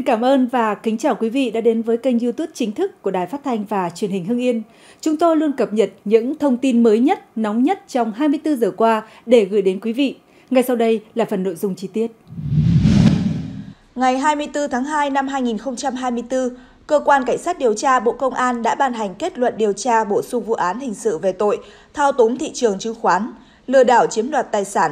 Xin cảm ơn và kính chào quý vị đã đến với kênh YouTube chính thức của Đài Phát thanh và Truyền hình Hưng Yên. Chúng tôi luôn cập nhật những thông tin mới nhất, nóng nhất trong 24 giờ qua để gửi đến quý vị. Ngay sau đây là phần nội dung chi tiết. Ngày 24 tháng 2 năm 2024, Cơ quan Cảnh sát điều tra Bộ Công an đã ban hành kết luận điều tra bổ sung vụ án hình sự về tội thao túng thị trường chứng khoán, lừa đảo chiếm đoạt tài sản,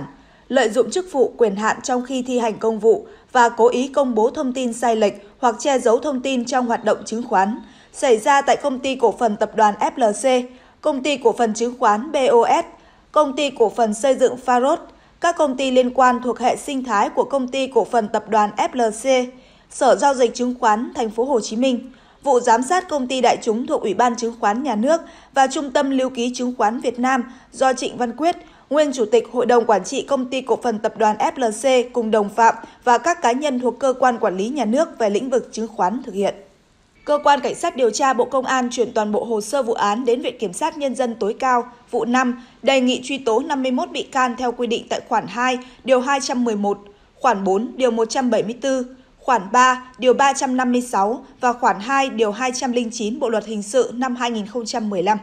lợi dụng chức vụ quyền hạn trong khi thi hành công vụ và cố ý công bố thông tin sai lệch hoặc che giấu thông tin trong hoạt động chứng khoán xảy ra tại công ty cổ phần tập đoàn FLC, công ty cổ phần chứng khoán BOS, công ty cổ phần xây dựng Faros, các công ty liên quan thuộc hệ sinh thái của công ty cổ phần tập đoàn FLC, Sở giao dịch chứng khoán Thành phố Hồ Chí Minh, vụ giám sát công ty đại chúng thuộc Ủy ban chứng khoán nhà nước và Trung tâm lưu ký chứng khoán Việt Nam do Trịnh Văn Quyết, nguyên chủ tịch hội đồng quản trị công ty cổ phần tập đoàn FLC cùng đồng phạm và các cá nhân thuộc cơ quan quản lý nhà nước về lĩnh vực chứng khoán thực hiện. Cơ quan Cảnh sát điều tra Bộ Công an chuyển toàn bộ hồ sơ vụ án đến Viện Kiểm sát Nhân dân tối cao, vụ 5, đề nghị truy tố 51 bị can theo quy định tại khoản 2, điều 211, khoản 4, điều 174, khoản 3, điều 356 và khoản 2, điều 209 Bộ luật hình sự năm 2015.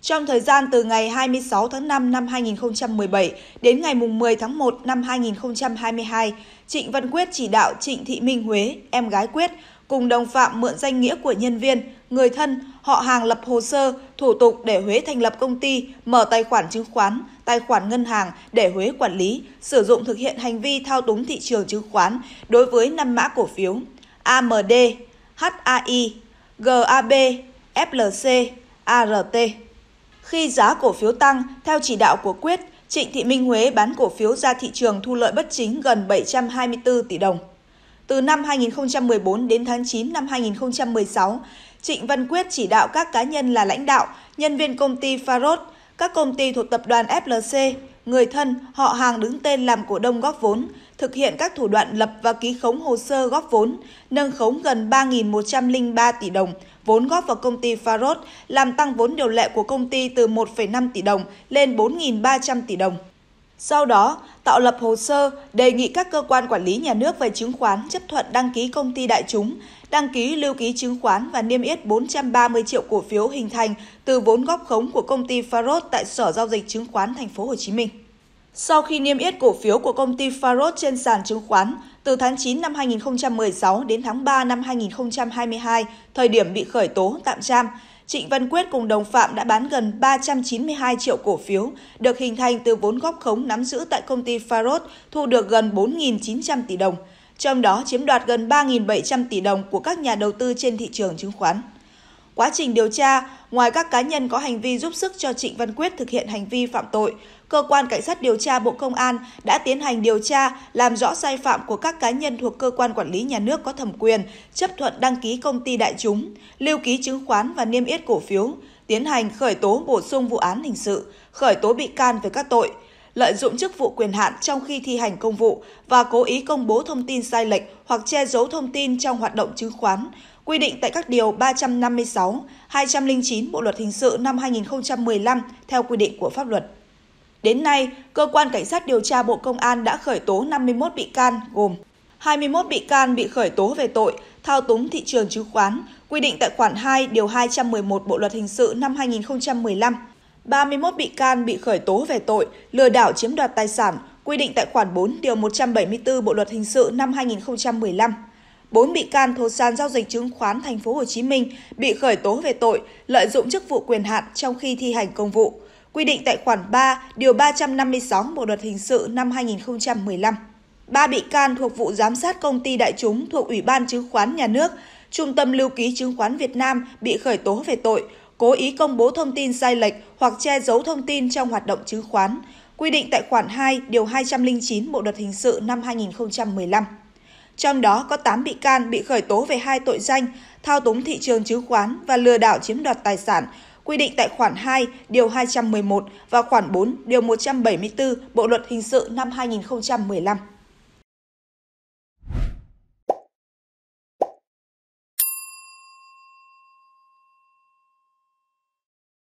Trong thời gian từ ngày 26 tháng 5 năm 2017 đến ngày 10 tháng 1 năm 2022, Trịnh Văn Quyết chỉ đạo Trịnh Thị Minh Huế, em gái Quyết, cùng đồng phạm mượn danh nghĩa của nhân viên, người thân, họ hàng lập hồ sơ, thủ tục để Huế thành lập công ty, mở tài khoản chứng khoán, tài khoản ngân hàng để Huế quản lý, sử dụng thực hiện hành vi thao túng thị trường chứng khoán đối với 5 mã cổ phiếu AMD, HAI, GAB, FLC, ART. Khi giá cổ phiếu tăng, theo chỉ đạo của Quyết, Trịnh Thị Minh Huế bán cổ phiếu ra thị trường thu lợi bất chính gần 724 tỷ đồng. Từ năm 2014 đến tháng 9 năm 2016, Trịnh Văn Quyết chỉ đạo các cá nhân là lãnh đạo, nhân viên công ty Farod, các công ty thuộc tập đoàn FLC, người thân, họ hàng đứng tên làm cổ đông góp vốn, thực hiện các thủ đoạn lập và ký khống hồ sơ góp vốn, nâng khống gần 3.103 tỷ đồng vốn góp vào công ty Farod, làm tăng vốn điều lệ của công ty từ 1,5 tỷ đồng lên 4.300 tỷ đồng. Sau đó, tạo lập hồ sơ đề nghị các cơ quan quản lý nhà nước về chứng khoán chấp thuận đăng ký công ty đại chúng, đăng ký lưu ký chứng khoán và niêm yết 430 triệu cổ phiếu hình thành từ vốn góp khống của công ty Farod tại Sở giao dịch chứng khoán Thành phố Hồ Chí Minh. Sau khi niêm yết cổ phiếu của công ty Faros trên sàn chứng khoán, từ tháng 9 năm 2016 đến tháng 3 năm 2022, thời điểm bị khởi tố tạm giam, Trịnh Văn Quyết cùng đồng phạm đã bán gần 392 triệu cổ phiếu, được hình thành từ vốn góp khống nắm giữ tại công ty Faros thu được gần 4.900 tỷ đồng, trong đó chiếm đoạt gần 3.700 tỷ đồng của các nhà đầu tư trên thị trường chứng khoán. Quá trình điều tra, ngoài các cá nhân có hành vi giúp sức cho Trịnh Văn Quyết thực hiện hành vi phạm tội, cơ quan cảnh sát điều tra Bộ Công an đã tiến hành điều tra, làm rõ sai phạm của các cá nhân thuộc cơ quan quản lý nhà nước có thẩm quyền, chấp thuận đăng ký công ty đại chúng, lưu ký chứng khoán và niêm yết cổ phiếu, tiến hành khởi tố bổ sung vụ án hình sự, khởi tố bị can về các tội lợi dụng chức vụ quyền hạn trong khi thi hành công vụ và cố ý công bố thông tin sai lệch hoặc che giấu thông tin trong hoạt động chứng khoán, quy định tại các điều 356, 209 Bộ luật hình sự năm 2015 theo quy định của pháp luật. Đến nay, cơ quan cảnh sát điều tra Bộ Công an đã khởi tố 51 bị can gồm 21 bị can bị khởi tố về tội thao túng thị trường chứng khoán, quy định tại khoản 2 điều 211 Bộ luật hình sự năm 2015. 31 bị can bị khởi tố về tội lừa đảo chiếm đoạt tài sản, quy định tại khoản 4 điều 174 Bộ luật hình sự năm 2015. 4 bị can thuộc sàn giao dịch chứng khoán thành phố Hồ Chí Minh bị khởi tố về tội lợi dụng chức vụ quyền hạn trong khi thi hành công vụ quy định tại khoản 3, điều 356 Bộ luật hình sự năm 2015. Ba bị can thuộc vụ giám sát công ty đại chúng thuộc Ủy ban Chứng khoán Nhà nước, Trung tâm Lưu ký Chứng khoán Việt Nam bị khởi tố về tội cố ý công bố thông tin sai lệch hoặc che giấu thông tin trong hoạt động chứng khoán, quy định tại khoản 2, điều 209 Bộ luật hình sự năm 2015. Trong đó có 8 bị can bị khởi tố về hai tội danh thao túng thị trường chứng khoán và lừa đảo chiếm đoạt tài sản quy định tại khoản 2, điều 211 và khoản 4, điều 174 Bộ luật hình sự năm 2015.